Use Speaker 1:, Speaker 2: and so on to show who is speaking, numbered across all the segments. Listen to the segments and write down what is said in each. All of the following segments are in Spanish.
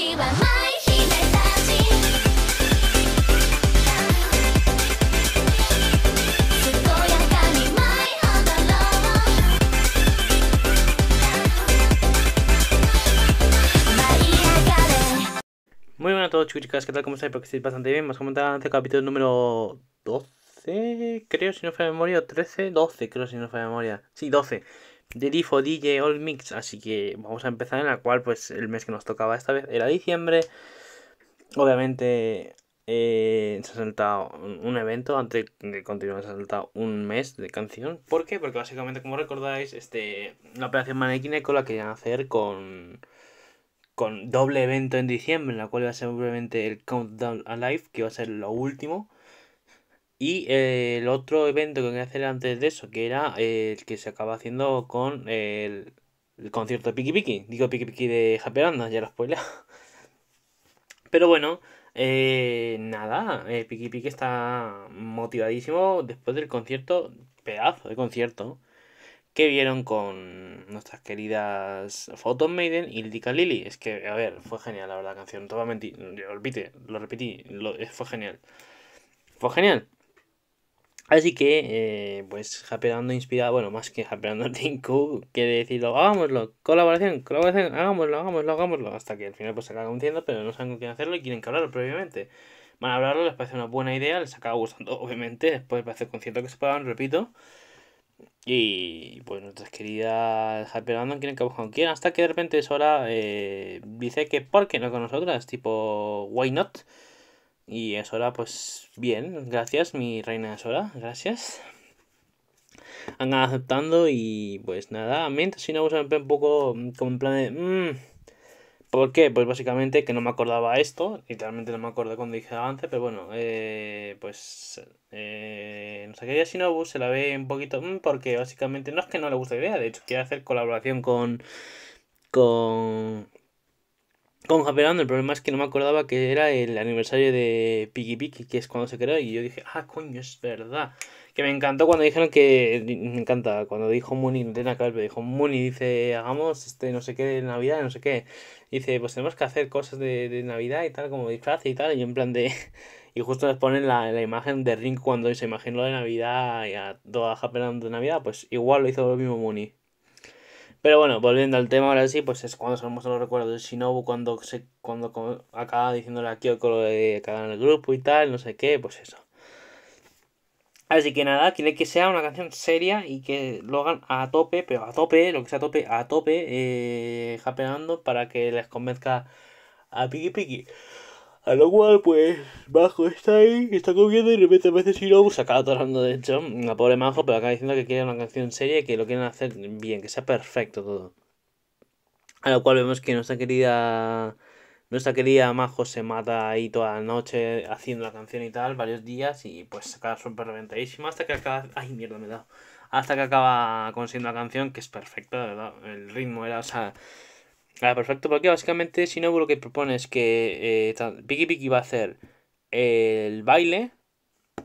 Speaker 1: Muy buenas a todos chicos chicas, ¿qué tal? ¿Cómo estáis? Porque estáis bastante bien. Vamos comentaba antes este el capítulo número 12, creo, si no fue de memoria, 13, 12, creo, si no fue de memoria. Sí, 12 de Difo DJ All Mix. Así que vamos a empezar en la cual, pues el mes que nos tocaba esta vez era diciembre. Obviamente eh, se ha saltado un evento, antes de continuar se ha saltado un mes de canción. ¿Por qué? Porque básicamente, como recordáis, este, la operación Manequineco la querían hacer con con doble evento en diciembre, en la cual iba a ser obviamente el Countdown Alive, que iba a ser lo último y eh, el otro evento que a hacer antes de eso, que era eh, el que se acaba haciendo con el, concierto de Piki Piki. Digo Piki Piki de Happy ya lo spoilé. Pero bueno, eh, nada, Piki Piki está motivadísimo después del concierto, pedazo de concierto, que vieron con nuestras queridas Photon Maiden y Lidica Lily. Es que, a ver, fue genial la verdad la canción, totalmente, lo repite, lo repetí, fue genial. Fue genial. Así que, eh, pues, Japerando inspirado, bueno, más que Japerando Tinku, quiere decirlo, hagámoslo, colaboración, colaboración, hagámoslo, hagámoslo, hagámoslo, hasta que al final pues se acaba conociendo, pero no saben con quién hacerlo y quieren que hablarlo previamente. Van a hablarlo, les parece una buena idea, les acaba gustando, obviamente, después va a hacer concierto que se pagan, repito. Y pues nuestras queridas Japerando quieren que con quién, hasta que de repente es eh, dice que ¿por qué no con nosotras? Tipo, ¿why not? Y Sora, pues bien, gracias, mi reina Sora, gracias. Han aceptando y pues nada, mientras si ve un poco mm, como en plan de... Mm, ¿Por qué? Pues básicamente que no me acordaba esto, literalmente no me acordé cuando dije avance, pero bueno, eh, pues eh, no sé qué, Shinobu se la ve un poquito, mm, porque básicamente no es que no le guste la idea, de hecho quiere hacer colaboración con, con con Happy el problema es que no me acordaba que era el aniversario de Piggy Piggy, que es cuando se creó, y yo dije, ah, coño, es verdad. Que me encantó cuando dijeron que. Me encanta, cuando dijo Mooney, no tiene que ver, pero dijo Mooney, dice, hagamos este no sé qué de Navidad, no sé qué. Dice, pues tenemos que hacer cosas de, Navidad y tal, como disfraz y tal, y yo en plan de. y justo les ponen la, imagen de Ring cuando se imaginó de Navidad y a toda Happy de Navidad, pues igual lo hizo lo mismo Mooney. Pero bueno, volviendo al tema ahora sí, pues es cuando se los recuerdos de Shinobu, cuando, se, cuando, acaba diciéndole a Kyoko lo de en el grupo y tal, no sé qué, pues eso. Así que nada, quiere que sea una canción seria y que lo hagan a tope, pero a tope, lo que sea a tope, a tope, eh, japeando para que les convenzca a Piki Piki. A lo cual, pues, Majo está ahí, está comiendo y de repente veces Shinobu, se acaba atorando de hecho, la pobre Majo, pero acaba diciendo que quiere una canción seria y que lo quieren hacer bien, que sea perfecto todo. A lo cual vemos que nuestra querida, nuestra querida Majo se mata ahí toda la noche haciendo la canción y tal, varios días, y pues acaba súper reventadísima hasta que acaba... ¡Ay, mierda, me dado! Hasta que acaba consiguiendo la canción, que es perfecta, de verdad. El ritmo era, o sea... Ah, perfecto, porque básicamente si no, lo que propone es que eh, Piki Piki va a hacer el baile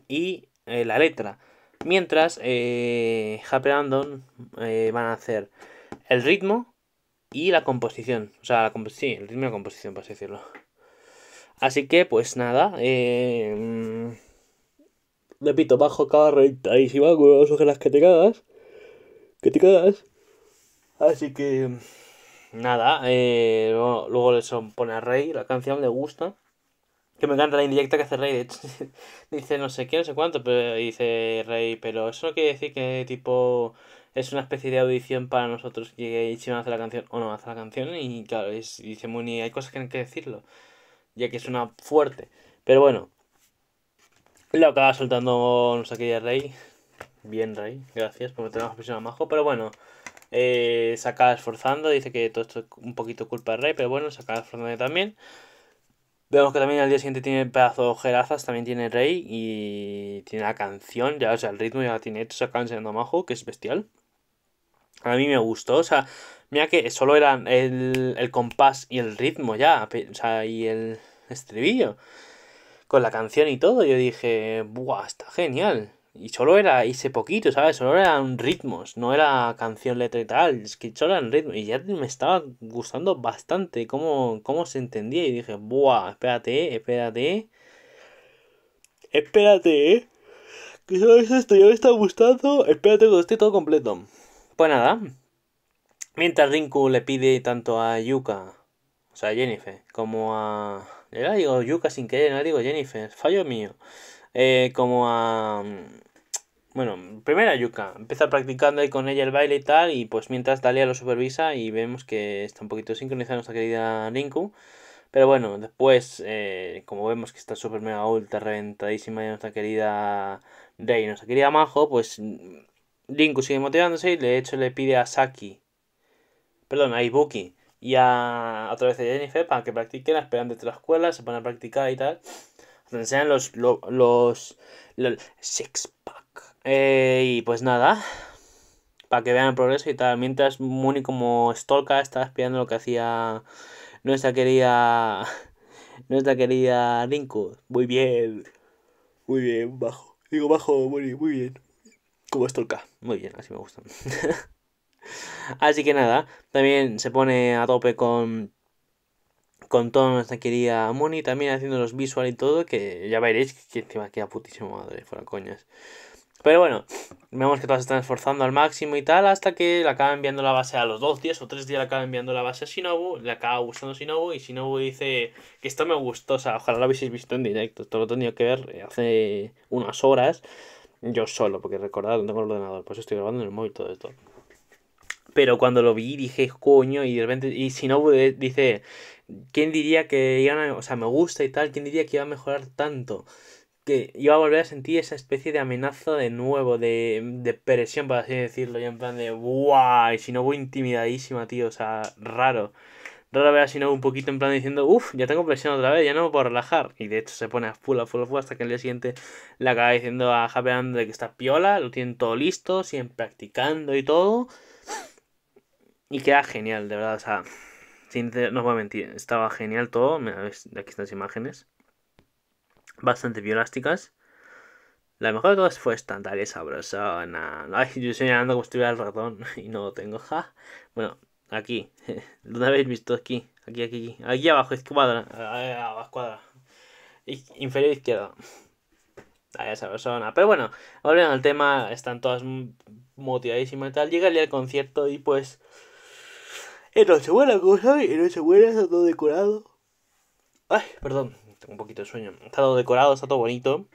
Speaker 1: y eh, la letra. Mientras eh, Happy Random eh, van a hacer el ritmo y la composición. O sea, la sí, el ritmo y la composición, por así decirlo. Así que, pues nada. Mm, repito, bajo cada reventadísima con las que te cagas. Que te cagas. Así que. Mm, nada, eh, luego, le son pone a Rey, la canción le gusta. Que me encanta la indirecta que hace Rey, dice no sé qué, no sé cuánto, pero dice Rey, pero eso no quiere decir que tipo es una especie de audición para nosotros que si hace a la canción o no hace la canción. Y claro, dice Muni, hay cosas que hay que decirlo, ya que es una fuerte. Pero bueno, lo acaba soltando, no sé qué, Rey. Bien, Rey, gracias por meter la presión a Majo. Pero bueno, eh, se esforzando. Dice que todo esto es un poquito culpa de Rey, pero bueno, se acaba esforzando también. Vemos que también al día siguiente tiene pedazo de también tiene Rey y tiene la canción, ya, o sea, el ritmo ya la tiene hecho, se acaba enseñando a Majo, que es bestial. A mí me gustó, o sea, mira que solo eran el, el compás y el ritmo ya, o sea, y el estribillo, con la canción y todo, yo dije, ¡buah, está genial! Y solo era, hice poquito, ¿sabes? Solo eran ritmos, no era canción, letra y tal, es que solo eran ritmos. Y ya me estaba gustando bastante cómo, cómo se entendía. Y dije, buah, espérate, espérate. Espérate, ¿eh? Que solo es esto, ya me está gustando. Espérate que esté todo completo. Pues nada. Mientras Rinku le pide tanto a Yuka, o sea, a Jennifer, como a... Le digo Yuka sin querer, no le digo Jennifer, fallo mío. Eh, como a... Mm, bueno, primera Yuka, empieza practicando ahí con ella el baile y tal, y pues mientras Dalia lo supervisa y vemos que está un poquito sincronizada nuestra querida Rinku. Pero bueno, después, eh, como vemos que está super mega ultra reventadísima de nuestra querida Rey, nuestra querida Majo, pues Rinku mm, sigue motivándose y de hecho le pide a Saki, perdón, a Ibuki y a otra vez a Jennifer para que practiquen, la esperan desde la escuela, se ponen a practicar y tal sean los, los, los, six pack. Eh, y pues nada, para que vean el progreso y tal. Mientras Muni como Stolka estaba espiando lo que hacía nuestra querida, nuestra querida Linku Muy bien, muy bien, bajo. Digo bajo, Muni, muy bien. Como Stolka muy bien, así me gusta. así que nada, también se pone a tope con con toda nuestra querida Moni también haciendo los visual y todo, que ya veréis que encima queda putísimo madre, fuera coñas. Pero bueno, vemos que todas están esforzando al máximo y tal, hasta que le acaba enviando la base a los dos días o tres días, le acaba enviando la base a Shinobu, le acaba gustando Shinobu y Shinobu dice que esto me gustó, o sea, ojalá lo habéis visto en directo, esto lo he tenido que ver hace unas horas yo solo, porque recordad, no tengo el ordenador, pues estoy grabando en el móvil todo esto. Pero cuando lo vi dije, coño, y de repente, y si no, pues, dice, ¿quién diría que iban o sea, me gusta y tal, quién diría que iba a mejorar tanto? Que iba a volver a sentir esa especie de amenaza de nuevo, de, presión, por así decirlo, y en plan de, si no voy intimidadísima, tío, o sea, raro. Raro ver a no un poquito en plan diciendo, uff, ya tengo presión otra vez, ya no me puedo relajar. Y de hecho se pone a full, a full, hasta que el día siguiente le acaba diciendo a Happy de que está piola, lo tienen todo listo, siguen practicando y todo. Y queda genial, de verdad. O sea, sin, no os voy a mentir, estaba genial todo. Mira, aquí están las imágenes. Bastante violásticas. La mejor de todas fue esta, esa persona. Ay, yo estoy como si el ratón y no lo tengo. Ja. Bueno, aquí. ¿Dónde habéis visto? Aquí, aquí, aquí. Aquí, aquí abajo, izquierda. Abajo, cuadra. Inferior e izquierda. esa sabrosona Pero bueno, volviendo al tema, están todas motivadísimas y tal. Llega el concierto y pues en Nochebuena, como y en Nochebuena está todo decorado. Ay, perdón, tengo un poquito de sueño. Está todo decorado, está todo bonito.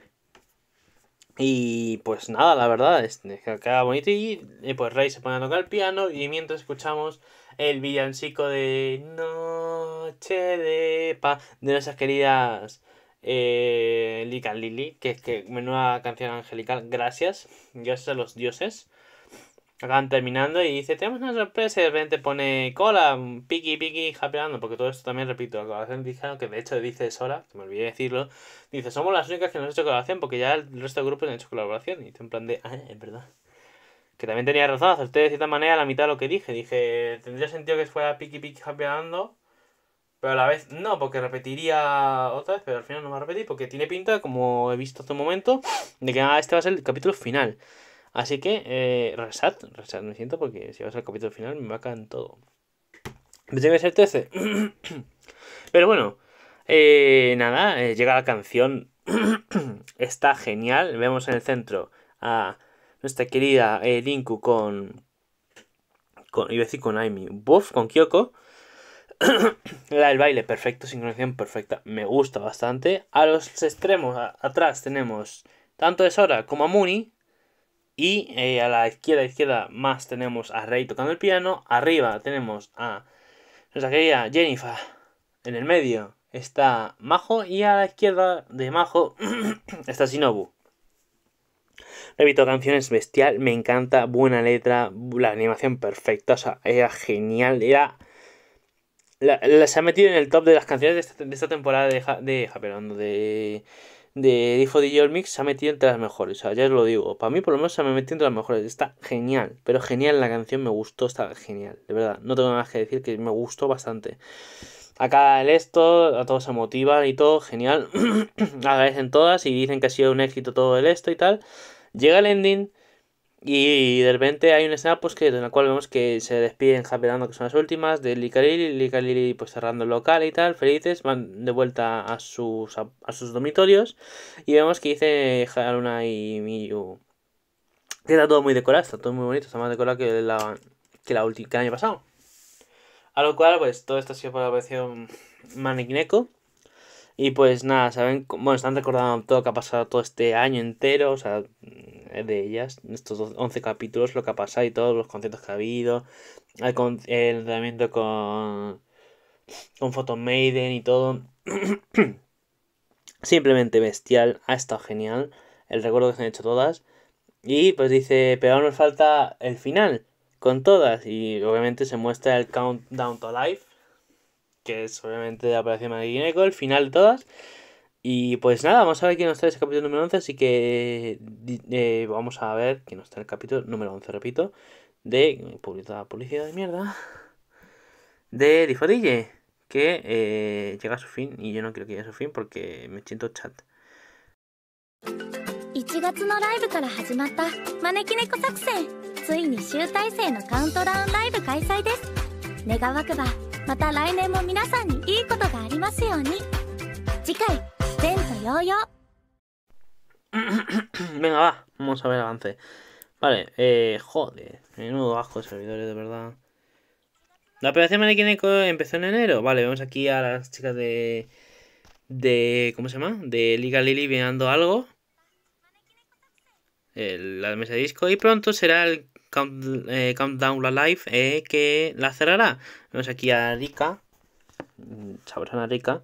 Speaker 1: Y pues nada, la verdad, es este, que queda bonito. Y eh, pues Rey se pone a tocar el piano. Y mientras escuchamos el villancico de Noche de pa de nuestras queridas eh, Lican Lili, que es que menuda canción angelical. Gracias, gracias a los dioses. Acaban terminando y dice, tenemos una sorpresa y de repente pone cola, piqui, piqui, japeando, porque todo esto también, repito, colaboración dijeron que de hecho dice Sora, que me olvidé de decirlo, dice, somos las únicas que nos han hecho colaboración porque ya el resto grupo grupos han hecho colaboración y te en plan de, ah, es verdad. Que también tenía razón, acerté de cierta manera la mitad de lo que dije, dije, tendría sentido que fuera piqui, piqui, japeando, pero a la vez no, porque repetiría otra vez, pero al final no va a repetir porque tiene pinta, como he visto hace un momento, de que este va a ser el capítulo final. Así que, eh, resat, me siento porque si vas al capítulo final me en todo. Me tiene que 13. Pero bueno, eh, nada, eh, llega la canción. Está genial. Vemos en el centro a nuestra querida eh, con, con. Iba a decir con Aimi. Buff, con Kyoko. La del baile, perfecto, sincronización perfecta. Me gusta bastante. A los extremos, atrás, tenemos tanto a Sora como a Muni. Y eh, a la izquierda, izquierda más tenemos a Rey tocando el piano. Arriba tenemos a nuestra Jennifer. En el medio está Majo y a la izquierda de Majo está Shinobu. Repito, canciones bestial, me encanta, buena letra, la animación perfecta, o sea, era genial, era... La, se ha metido en el top de las canciones de esta, temporada de, ja, de de de Difo DJ Mix se ha metido entre las mejores. O sea, ya os lo digo. Para mí, por lo menos, se me metido entre las mejores. Está genial. Pero genial la canción, me gustó, está genial. De verdad, no tengo nada más que decir que me gustó bastante. Acá el esto, a todos se motivan y todo, genial. Agradecen todas y dicen que ha sido un éxito todo el esto y tal. Llega el ending y de repente hay una escena pues, que, en la cual vemos que se despiden Javelando que son las últimas, de Licaliri, Licaliri pues cerrando el local y tal, felices, van de vuelta a sus, a, sus dormitorios y vemos que dice Haruna y Miyu que está todo muy decorado, está todo muy bonito, está más decorado que, la, que, la el año pasado. A lo cual, pues todo esto ha sido por la versión Manequineco. Y pues nada, saben, bueno, están recordando todo lo que ha pasado todo este año entero, o sea, de ellas, estos 11 capítulos, lo que ha pasado y todos los conciertos que ha habido, el, entrenamiento con, con Photon Maiden y todo. Simplemente bestial, ha estado genial el recuerdo que se han hecho todas. Y pues dice, pero aún nos falta el final con todas. Y obviamente se muestra el Countdown to Life, que es obviamente la aparición de el final de todas. Y pues nada, vamos a ver quién nos trae ese capítulo número 11, así que eh, vamos a ver quién nos trae el capítulo número 11, repito, de publicidad, publicidad de mierda, de Difodille, que eh, llega a su fin y yo no quiero que llegue a su fin porque me siento chat. 1月のライブから始まった招き猫作戦ついに集大成のカウントダウンライブ開催です願わくばまた来年も皆さんにいいことがありますように次回 este yo Venga, va. Vamos a ver el avance. Vale, eh, joder. Menudo bajo de servidores, de verdad. La operación Manequineco empezó en enero. Vale, vemos aquí a las chicas de... De... ¿Cómo se llama? De Liga Lily viendo algo. la mesa de disco. Y pronto será el eh, Countdown La Live eh, que la cerrará. Vemos aquí a Rika. Mm, Sabrosana Rika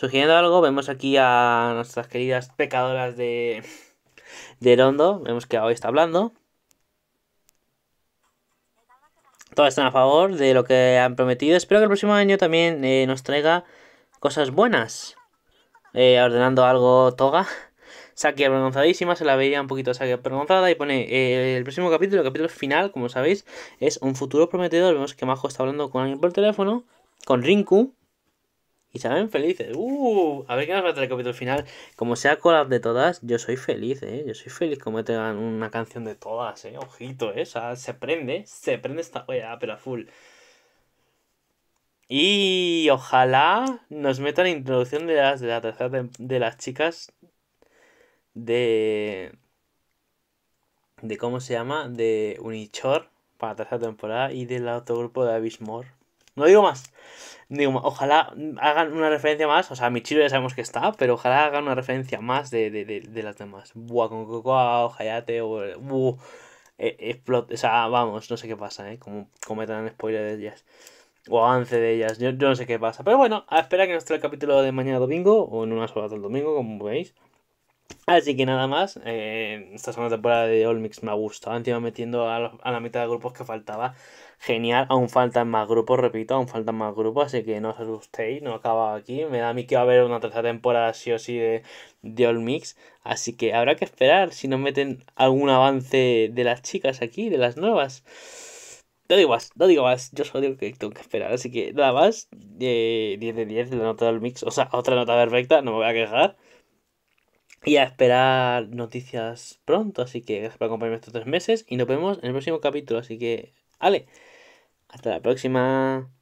Speaker 1: sugiriendo algo. Vemos aquí a nuestras queridas pecadoras de, de Rondo. Vemos que hoy está hablando. Todas están a favor de lo que han prometido. Espero que el próximo año también eh, nos traiga cosas buenas. Eh, ordenando algo toga. Saki avergonzadísima, se la veía un poquito Saki avergonzada y pone eh, el próximo capítulo, el capítulo final, como sabéis, es un futuro prometedor. Vemos que Majo está hablando con alguien por teléfono, con Rinku, y se ven felices. Uh, a ver qué nos va a traer el capítulo final. Como sea collab de todas, yo soy feliz, ¿eh? Yo soy feliz como tengan una canción de todas, ¿eh? Ojito, ¿eh? O se prende, se prende esta Oye, pero a full. Y ojalá nos metan introducción de las de la tercera de, las chicas de de cómo se llama de Unichor para la tercera temporada y del autogrupo de Abismor. No digo más digo, ojalá hagan una referencia más. O sea, Michiro ya sabemos que está, pero ojalá hagan una referencia más de, las demás. Buah, con Cocoa, ah, Hayate, o. E, o sea, vamos, no sé qué pasa, ¿eh? Como cometan spoiler de ellas. O avance de ellas, yo, no sé qué pasa. Pero bueno, a esperar que nos trae el capítulo de mañana domingo, o en unas horas del domingo, como veis. Así que nada más, eh, esta segunda temporada de All Mix me ha gustado, han ido metiendo a la, mitad de grupos que faltaba, genial, aún faltan más grupos, repito, aún faltan más grupos, así que no os asustéis, no acaba aquí, me da a mí que va a haber una tercera temporada sí o sí de, de All Mix, así que habrá que esperar si nos meten algún avance de las chicas aquí, de las nuevas. No digo más, no digo más, yo solo digo que tengo que esperar, así que nada más, 10 eh, de 10, la nota de All mix, o sea, otra nota perfecta, no me voy a quejar y a esperar noticias pronto. Así que gracias por acompañarme estos tres meses y nos vemos en el próximo capítulo. Así que, ale hasta la próxima.